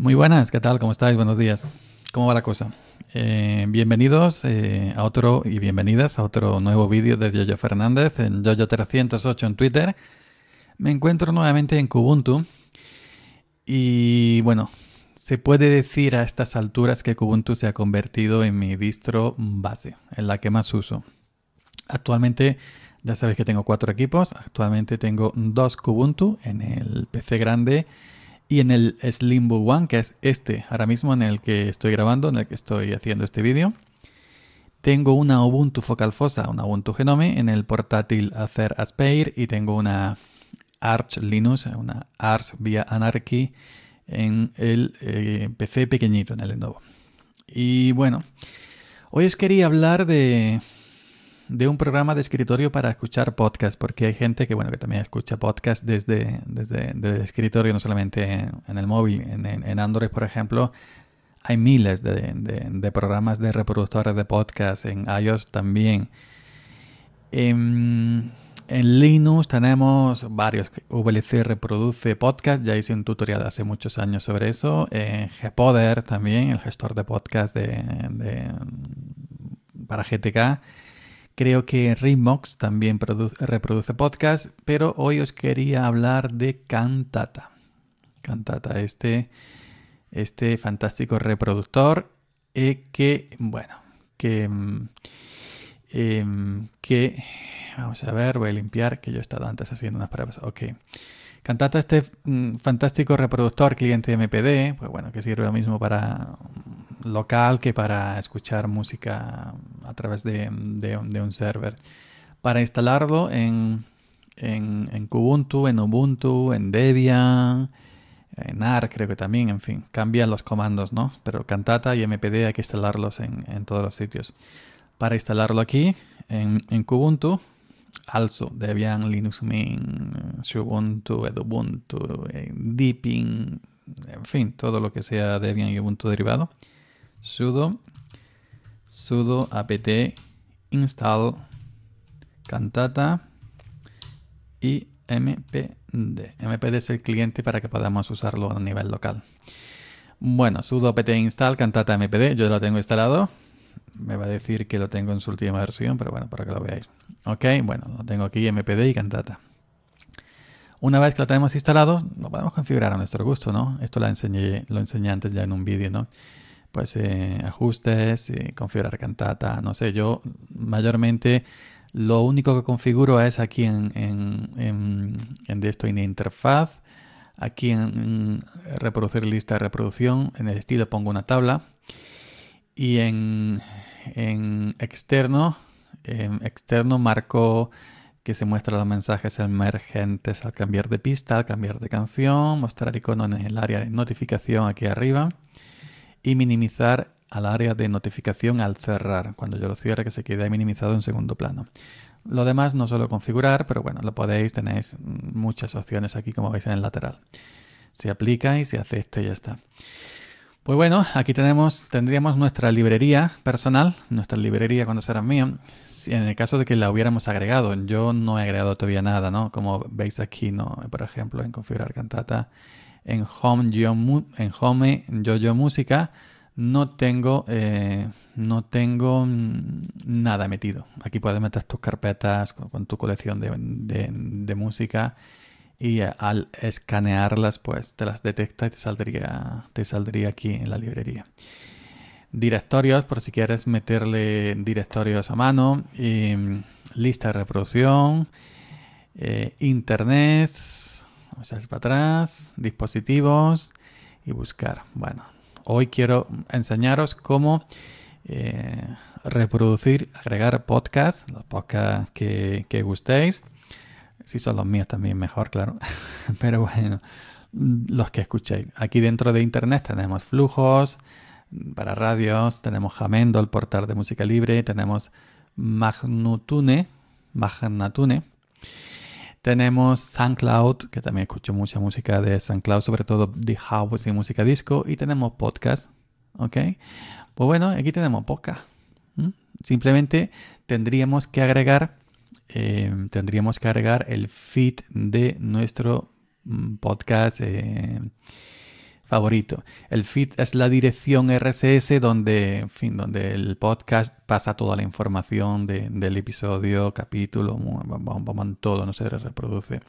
Muy buenas, ¿qué tal? ¿Cómo estáis? Buenos días. ¿Cómo va la cosa? Eh, bienvenidos eh, a otro y bienvenidas a otro nuevo vídeo de Jojo Fernández en jojo 308 en Twitter. Me encuentro nuevamente en Kubuntu y bueno, se puede decir a estas alturas que Kubuntu se ha convertido en mi distro base, en la que más uso. Actualmente ya sabéis que tengo cuatro equipos, actualmente tengo dos Kubuntu en el PC grande y en el Slimbo One, que es este ahora mismo en el que estoy grabando, en el que estoy haciendo este vídeo, tengo una Ubuntu Focal Fossa, una Ubuntu Genome, en el portátil Acer Aspire y tengo una Arch Linux, una Arch vía Anarchy en el eh, PC pequeñito, en el Lenovo. Y bueno, hoy os quería hablar de, de un programa de escritorio para escuchar podcast, porque hay gente que, bueno, que también escucha podcast desde, el escritorio, no solamente en el móvil. En, Android, por ejemplo, hay miles de, programas de reproductores de podcast, en iOS también. En, em, en, Linux tenemos varios. VLC reproduce podcast, ya hice un tutorial hace muchos años sobre eso. En Gpoder también, el gestor de podcast de, de para GTK. Creo que Remox también reproduce podcast, pero hoy os quería hablar de Cantata. Cantata, este, este fantástico reproductor eh, que, bueno, que, mm, em, que, vamos a ver, voy a limpiar, que yo he estado antes haciendo unas pruebas. Ok. Cantata, este mm, fantástico reproductor cliente MPD, pues bueno, que sirve lo mismo para local que para escuchar música a través de, un server. Para instalarlo en, en, en, Kubuntu, en Ubuntu, en Debian, en ARC creo que también, en fin, cambian los comandos, ¿no? Pero Cantata y MPD hay que instalarlos en, todos los sitios. Para instalarlo aquí, en, en Kubuntu, also Debian, Linux Mint, Ubuntu, Edubuntu, eh, Deepin, en fin, todo lo que sea Debian y Ubuntu derivado sudo sudo apt install cantata y mpd. mpd es el cliente para que podamos usarlo a nivel local. Bueno, sudo apt install cantata mpd, yo lo tengo instalado. Me va a decir que lo tengo en su última versión, pero bueno, para que lo veáis. Ok, bueno, lo tengo aquí mpd y cantata. Una vez que lo tenemos instalado, lo podemos configurar a nuestro gusto, ¿no? Esto lo enseñé, lo enseñé antes ya en un vídeo, ¿no? pues eh, ajustes, eh, configurar cantata, no sé, yo mayormente lo único que configuro es aquí en, en, en, esto en interfaz, aquí en, reproducir lista de reproducción, en el estilo pongo una tabla y en, externo, en externo marco que se muestra los mensajes emergentes al cambiar de pista, al cambiar de canción, mostrar icono en el área de notificación aquí arriba y minimizar al área de notificación al cerrar. Cuando yo lo cierre, que se quede minimizado en segundo plano. Lo demás no suelo configurar, pero bueno, lo podéis, tenéis muchas opciones aquí como veis en el lateral. Se aplica y se hace este y ya está. Pues bueno, aquí tenemos, tendríamos nuestra librería personal, nuestra librería cuando será mía, en el caso de que la hubiéramos agregado. Yo no he agregado todavía nada, ¿no? Como veis aquí, no, por ejemplo, en configurar cantata en Home, yo en Home Música no tengo, eh, no tengo mm, nada metido. Aquí puedes meter tus carpetas con, tu colección de, música y al escanearlas pues te las detecta y te saldría, te saldría aquí en la librería. Directorios, por si quieres meterle directorios a mano, mm, lista de reproducción, eh, internet, Vamos a ir para atrás, dispositivos y buscar. Bueno, hoy quiero enseñaros cómo eh, reproducir, agregar podcasts, los podcasts que, que gustéis. Si son los míos también mejor, claro. Pero bueno, los que escuchéis. Aquí dentro de Internet tenemos flujos para radios, tenemos Jamendo, el portal de música libre, tenemos Magnutune, Magnatune tenemos SoundCloud, que también escucho mucha música de SoundCloud, sobre todo de house y música disco. Y tenemos podcast, ¿ok? Pues bueno, aquí tenemos podcast. Simplemente tendríamos que agregar, eh, tendríamos que agregar el feed de nuestro mm, podcast. Eh, favorito. El feed es la dirección RSS donde, en fin, donde el podcast pasa toda la información del episodio, capítulo, todo, no se reproduce.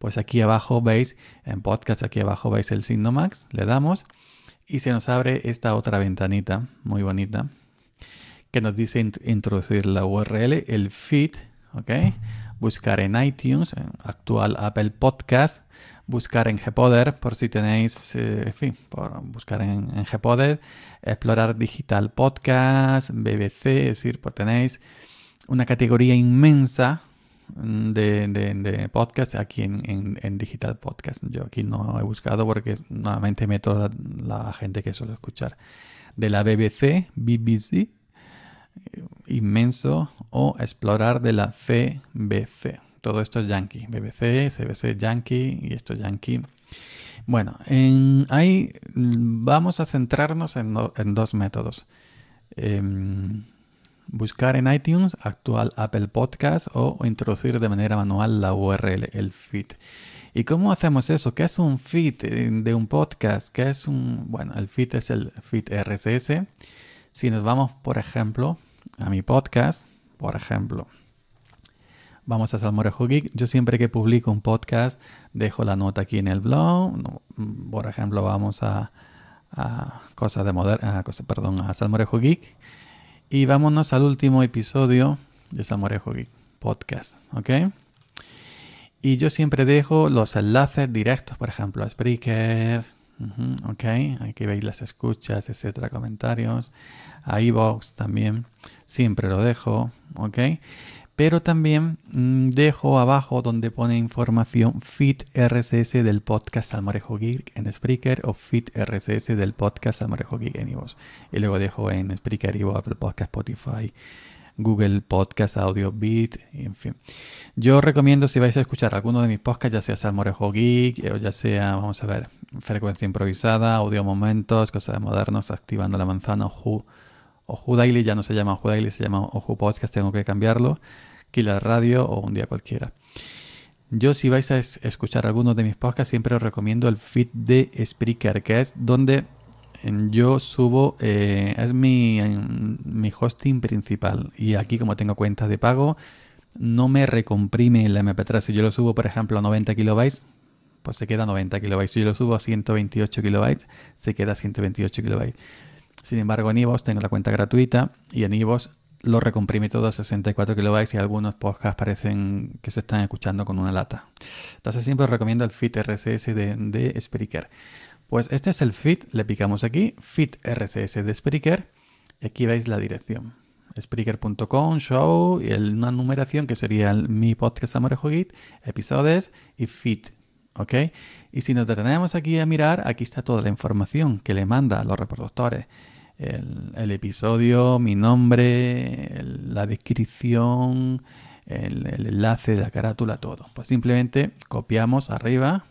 Pues aquí abajo veis, en podcast aquí abajo veis el signo max, le damos y se nos abre esta otra ventanita muy bonita que nos dice introducir la URL, el feed, ¿ok? buscar en iTunes, actual Apple Podcast, buscar en Gpoder por si tenéis, eh, en fin, por buscar en, en, explorar Digital Podcast, BBC, es decir, por pues tenéis una categoría inmensa mm, de, podcast aquí en, Digital Podcast. Yo aquí no he buscado porque nuevamente meto toda la gente que suele escuchar. De la BBC, BBC, inmenso o explorar de la CBC. Todo esto es yankee, BBC, CBC yankee y esto es yankee. Bueno, en, ahí mm, vamos a centrarnos en, dos métodos. Em, buscar en iTunes, actual Apple Podcast o introducir de manera manual la URL, el feed. ¿Y cómo hacemos eso? ¿Qué es un feed de un podcast? ¿Qué es un...? Bueno, el feed es el feed RSS. Si nos vamos, por ejemplo, a mi podcast, por ejemplo. Vamos a Salmorejo Geek. Yo siempre que publico un podcast dejo la nota aquí en el blog. Mm, por ejemplo, vamos a, cosas de moderna, perdón, a Salmorejo Geek. Y vámonos al último episodio de Salmorejo Geek Podcast, ¿ok? Y yo siempre dejo los enlaces directos, por ejemplo, a Spreaker, ok, aquí veis las escuchas, etcétera, comentarios. A también, siempre lo dejo, ok. Pero también mm, dejo abajo donde pone información Fit RSS del podcast Almarejo Geek en Spreaker o Fit RSS del podcast Almarejo Geek en iVoox. y luego dejo en Spreaker, iVoox, el Podcast, Spotify, Google Podcast, Audio Beat, en fin. Yo recomiendo si vais a escuchar alguno de mis podcasts, ya sea Salmorejo Geek, eh, o ya sea, vamos a ver, Frecuencia Improvisada, Audio Momentos, Cosas de Modernos, Activando la Manzana, Oju, Oju Daily, ya no se llama Oju Daily, se llama Oju Podcast, tengo que cambiarlo, Killer Radio o un día cualquiera. Yo si vais a escuchar alguno de mis podcasts, siempre os recomiendo el feed de Spreaker, que es donde yo subo, eh, es mi, hosting principal y aquí como tengo cuentas de pago, no me recomprime la MP3. Si yo lo subo, por ejemplo, a 90 kilobytes, pues se queda 90 kilobytes. Si yo lo subo a 128 kilobytes, se queda 128 kilobytes. Sin embargo, en iVoox tengo la cuenta gratuita y en iVoox lo recomprime todo a 64 kilobytes y algunos podcasts parecen que se están escuchando con una lata. Entonces siempre recomiendo el feed RSS de, de Spreaker. Pues este es el fit, le picamos aquí, fit RSS de Spreaker, y aquí veis la dirección. Spreaker.com, show, y el, una numeración que sería el, mi podcast Amorejo Git, episodios y fit, ¿Ok? Y si nos detenemos aquí a mirar, aquí está toda la información que le manda a los reproductores. El, episodio, mi nombre, la descripción, el, el enlace, la carátula, todo. Pues simplemente copiamos arriba,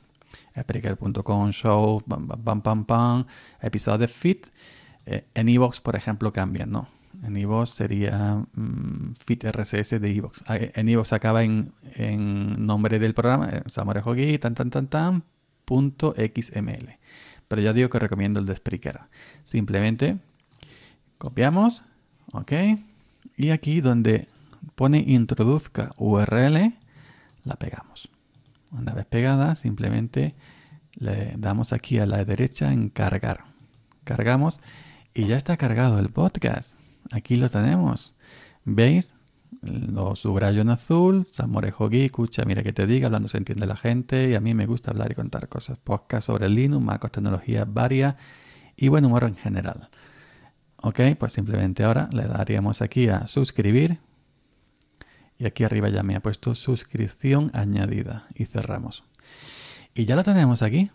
Spreaker.com, show, pam, pam, pam, pam, episodio de fit eh, en iBox por ejemplo, cambian, ¿no? En iBox sería mm, fit RSS de Evox. En iBox acaba en, nombre del programa, eh, samorejogui, tan, tan, tan, tan, punto XML. Pero ya digo que recomiendo el de Spreaker. Simplemente copiamos, ok. Y aquí donde pone introduzca URL, la pegamos. Una vez pegada, simplemente le damos aquí a la derecha en cargar. Cargamos y ya está cargado el podcast. Aquí lo tenemos. ¿Veis? Lo subrayo en azul, Samorejo escucha, mira que te diga, hablando se entiende la gente y a mí me gusta hablar y contar cosas. Podcast sobre Linux, Macos, tecnología varias y buen humor en general. Ok, pues simplemente ahora le daríamos aquí a suscribir y aquí arriba ya me ha puesto suscripción añadida y cerramos. Y ya lo tenemos aquí.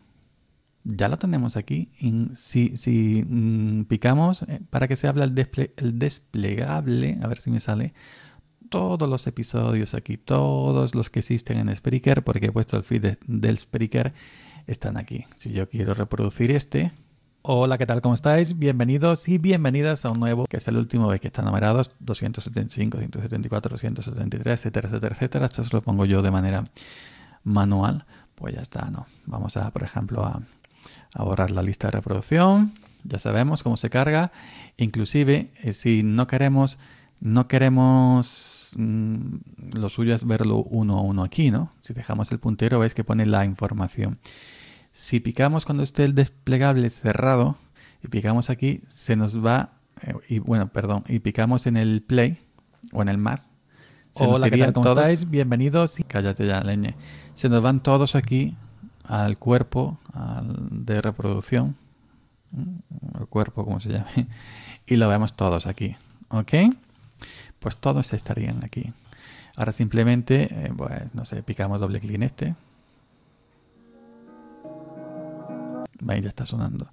Ya lo tenemos aquí. Si, si mm, picamos eh, para que se hable el, desplegable, a ver si me sale, todos los episodios aquí, todos los que existen en Spreaker, porque he puesto el feed del Spreaker, están aquí. Si yo quiero reproducir este, Hola, ¿qué tal? ¿Cómo estáis? Bienvenidos y bienvenidas a un nuevo, que es el último vez que están numerados, 275, 174, 273, etcétera, etcétera, etcétera. Esto se lo pongo yo de manera manual. Pues ya está, ¿no? Vamos a, por ejemplo, a, borrar la lista de reproducción. Ya sabemos cómo se carga. Inclusive, eh, si no queremos, no queremos, mm, lo suyo es verlo uno a uno aquí, ¿no? Si dejamos el puntero, veis que pone la información. Si picamos cuando esté el desplegable cerrado y picamos aquí, se nos va, eh, y bueno, perdón, y picamos en el play o en el más. Se Hola, nos ¿qué tal, Bienvenidos. Cállate ya, leñe. Se nos van todos aquí al cuerpo de reproducción, el mm, cuerpo como se llame, y lo vemos todos aquí, ¿ok? Pues todos estarían aquí. Ahora simplemente, eh, pues no sé, picamos doble clic en este, veis, ya está sonando.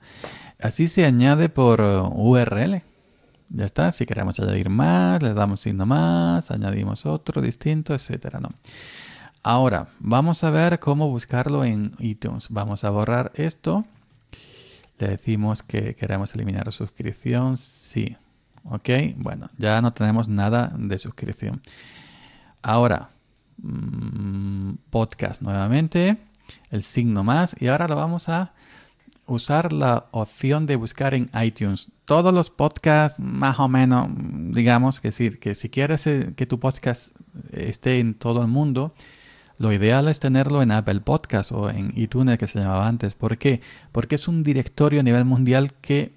Así se añade por URL. Uh, ya está. Si queremos añadir más, le damos signo más, añadimos otro distinto, etcétera. ¿no? Ahora, vamos a ver cómo buscarlo en iTunes. Vamos a borrar esto. Le decimos que queremos eliminar suscripción. Sí. Ok. Bueno, ya no tenemos nada de suscripción. Ahora, mm, podcast nuevamente. El signo más. Y ahora lo vamos a usar la opción de buscar en iTunes. Todos los podcasts, más o menos, digamos, que decir que si quieres eh, que tu podcast eh, esté en todo el mundo, lo ideal es tenerlo en Apple Podcast o en iTunes que se llamaba antes. ¿Por qué? Porque es un directorio a nivel mundial que,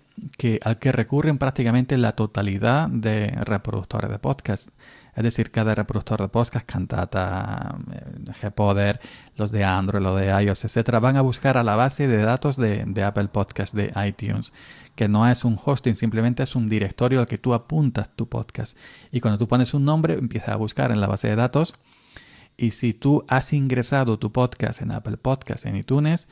al que recurren prácticamente la totalidad de reproductores de podcasts es decir, cada reproductor de podcast, Cantata, eh, G-Poder, los de Android, los de iOS, etcétera, van a buscar a la base de datos de, Apple Podcast de iTunes, que no es un hosting, simplemente es un directorio al que tú apuntas tu podcast. Y cuando tú pones un nombre, empieza a buscar en la base de datos. Y si tú has ingresado tu podcast en Apple Podcast, en iTunes,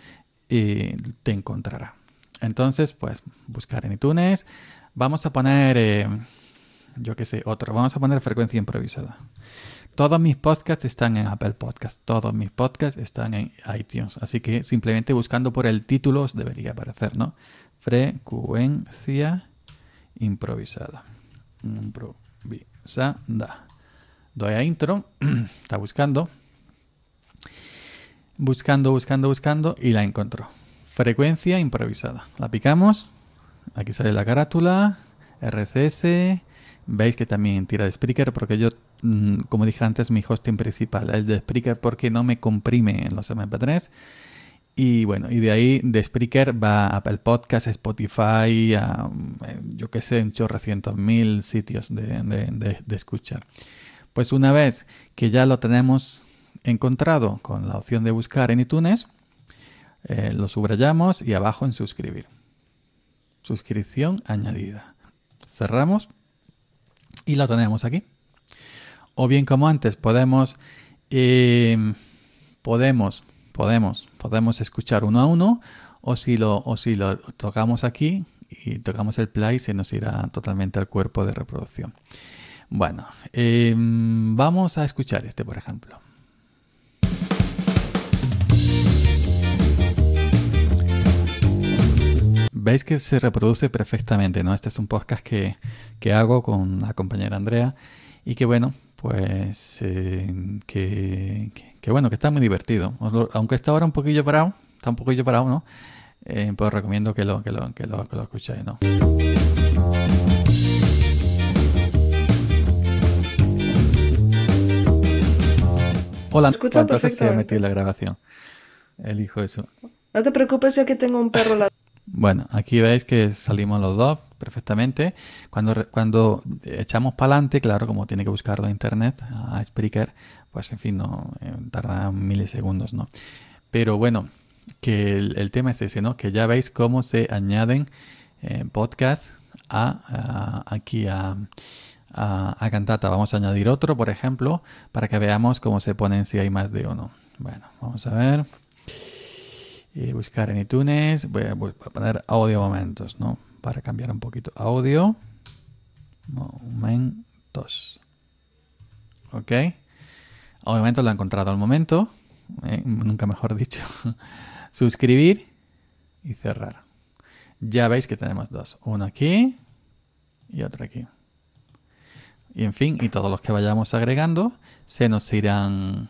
eh, te encontrará. Entonces, pues buscar en iTunes. Vamos a poner eh, yo qué sé, otro. Vamos a poner frecuencia improvisada. Todos mis podcasts están en Apple Podcasts, todos mis podcasts están en iTunes, así que simplemente buscando por el título debería aparecer, ¿no? Frecuencia improvisada. Improvisada. Doy a intro, está buscando, buscando, buscando, buscando y la encontró. Frecuencia improvisada. La picamos, aquí sale la carátula, RSS, veis que también tira de Spreaker porque yo, mm, como dije antes, mi hosting principal es de Spreaker porque no me comprime en los MP3. Y bueno, y de ahí de Spreaker va a Apple Podcast, Spotify, a, mm, yo qué sé, en chorrecientos mil sitios de, escuchar. Pues una vez que ya lo tenemos encontrado con la opción de buscar en iTunes, eh, lo subrayamos y abajo en suscribir. Suscripción añadida. Cerramos y lo tenemos aquí. O bien como antes, podemos, eh, podemos, podemos, podemos escuchar uno a uno o si lo, o si lo tocamos aquí y tocamos el play se nos irá totalmente al cuerpo de reproducción. Bueno, em, vamos a escuchar este por ejemplo. veis que se reproduce perfectamente, ¿no? Este es un podcast que, hago con la compañera Andrea y que bueno, pues eh, que, bueno, que está muy divertido. Aunque está ahora un poquillo parado, está un poquillo parado, ¿no? Eh, pues recomiendo que lo, que lo, que lo, escuchéis, ¿no? Hola, entonces la grabación. El hijo eso. No te preocupes, yo que tengo un perro bueno, aquí veis que salimos los dos perfectamente. Cuando, cuando echamos para adelante, claro, como tiene que buscarlo en internet, a Spreaker, pues en fin, no eh, tarda milisegundos, ¿no? Pero bueno, que el, tema es ese, ¿no? Que ya veis cómo se añaden eh, podcasts a, aquí a, a, Cantata. Vamos a añadir otro, por ejemplo, para que veamos cómo se ponen si hay más de uno. Bueno, vamos a ver. Y eh, buscar en iTunes, voy a, poner audio momentos, ¿no? Para cambiar un poquito. Audio momentos. ¿Ok? Audio lo he encontrado al momento, eh, nunca mejor dicho. Suscribir y cerrar. Ya veis que tenemos dos, uno aquí y otro aquí. Y en fin, y todos los que vayamos agregando se nos irán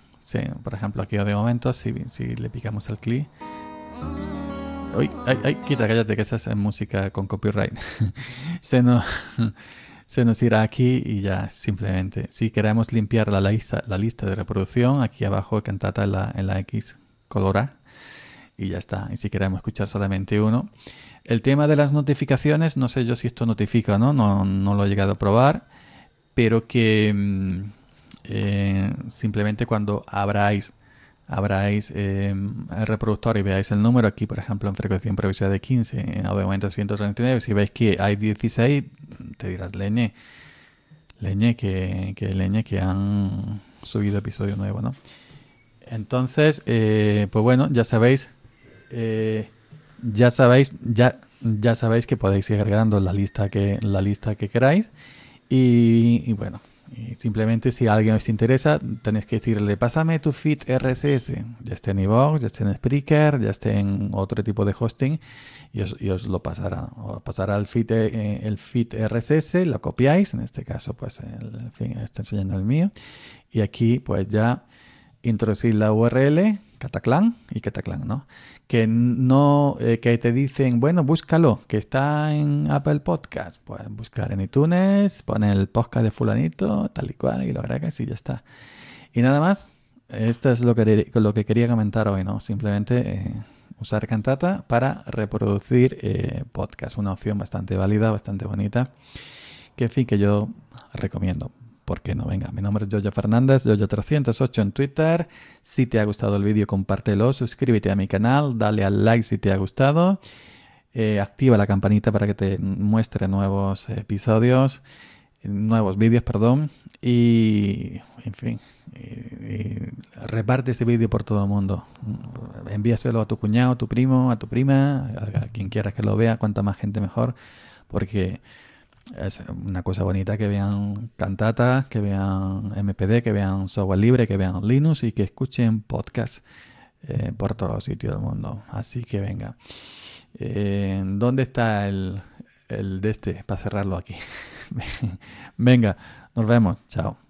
por ejemplo, aquí de momento, si, si le picamos el clic. ay, ay, quita, cállate, que esa es música con copyright. se, nos, se nos irá aquí y ya simplemente. Si queremos limpiar la lista, la lista de reproducción, aquí abajo cantata en la, en la X color y ya está. Y si queremos escuchar solamente uno. El tema de las notificaciones, no sé yo si esto notifica o no, no, no lo he llegado a probar, pero que mm, eh, simplemente cuando abráis, abráis el eh, reproductor y veáis el número, aquí por ejemplo en frecuencia improvisada de 15, en de 139, si veis que hay 16, te dirás leñe, leñe que, que leñe que han subido episodio nuevo, ¿no? Entonces, eh, pues bueno, ya sabéis, ya sabéis, ya, ya sabéis que podéis ir agregando la lista que, la lista que queráis. y bueno, eh, simplemente si alguien os interesa, tenéis que decirle, pásame tu feed RSS, ya esté en iVoox, ya esté en Spreaker, ya esté en otro tipo de hosting, y os, lo pasará. Os pasará el feed, eh, el feed RSS, lo copiáis, en este caso, pues, el, en fin, está enseñando el mío, y aquí, pues ya introducir la URL, Cataclan y Cataclan, ¿no? que no eh, que te dicen, bueno, búscalo, que está en Apple Podcast, pues buscar en iTunes, pon el podcast de fulanito, tal y cual, y lo que y ya está. Y nada más, esto es lo que, lo que quería comentar hoy, ¿no? Simplemente eh, usar Cantata para reproducir eh, podcast, una opción bastante válida, bastante bonita, que fin, que yo recomiendo. ¿por qué no? Venga, mi nombre es Yoya Fernández, yoyo 308 en Twitter. Si te ha gustado el vídeo, compártelo, suscríbete a mi canal, dale al like si te ha gustado, eh, activa la campanita para que te muestre nuevos episodios, nuevos vídeos, perdón, y, en fin, reparte este vídeo por todo el mundo. Envíaselo a tu cuñado, a tu primo, a tu prima, a, quien quieras que lo vea, cuanta más gente mejor, porque es una cosa bonita que vean Cantata, que vean MPD, que vean software libre, que vean Linux y que escuchen podcast eh, por todos los sitios del mundo. Así que venga. Eh, ¿Dónde está el, el de este? Para cerrarlo aquí. venga, nos vemos. Chao.